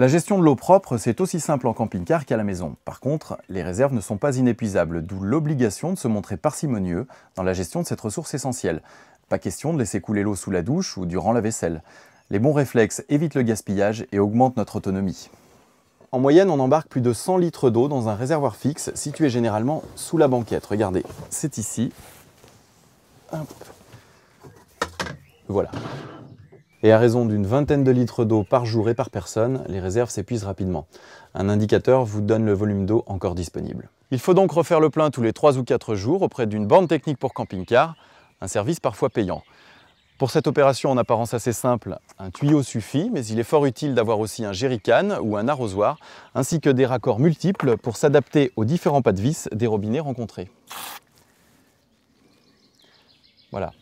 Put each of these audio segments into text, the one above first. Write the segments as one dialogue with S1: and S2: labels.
S1: La gestion de l'eau propre, c'est aussi simple en camping-car qu'à la maison. Par contre, les réserves ne sont pas inépuisables, d'où l'obligation de se montrer parcimonieux dans la gestion de cette ressource essentielle. Pas question de laisser couler l'eau sous la douche ou durant la vaisselle. Les bons réflexes évitent le gaspillage et augmentent notre autonomie. En moyenne, on embarque plus de 100 litres d'eau dans un réservoir fixe situé généralement sous la banquette. Regardez, c'est ici. Voilà et à raison d'une vingtaine de litres d'eau par jour et par personne, les réserves s'épuisent rapidement. Un indicateur vous donne le volume d'eau encore disponible. Il faut donc refaire le plein tous les 3 ou 4 jours auprès d'une bande technique pour camping-car, un service parfois payant. Pour cette opération en apparence assez simple, un tuyau suffit, mais il est fort utile d'avoir aussi un jerrycan ou un arrosoir, ainsi que des raccords multiples pour s'adapter aux différents pas de vis des robinets rencontrés. Voilà,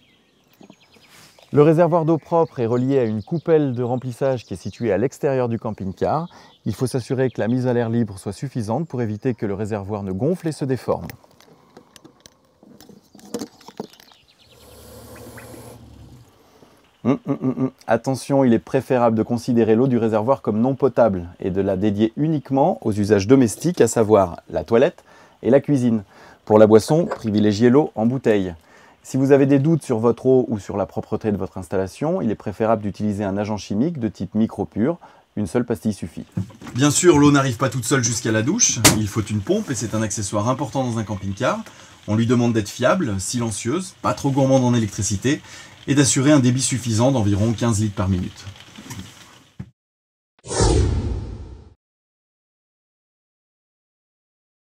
S1: le réservoir d'eau propre est relié à une coupelle de remplissage qui est située à l'extérieur du camping-car. Il faut s'assurer que la mise à l'air libre soit suffisante pour éviter que le réservoir ne gonfle et se déforme. Hum, hum, hum, Attention, il est préférable de considérer l'eau du réservoir comme non potable et de la dédier uniquement aux usages domestiques, à savoir la toilette et la cuisine. Pour la boisson, privilégiez l'eau en bouteille. Si vous avez des doutes sur votre eau ou sur la propreté de votre installation, il est préférable d'utiliser un agent chimique de type pur. Une seule pastille suffit. Bien sûr, l'eau n'arrive pas toute seule jusqu'à la douche. Il faut une pompe et c'est un accessoire important dans un camping-car. On lui demande d'être fiable, silencieuse, pas trop gourmande en électricité et d'assurer un débit suffisant d'environ 15 litres par minute.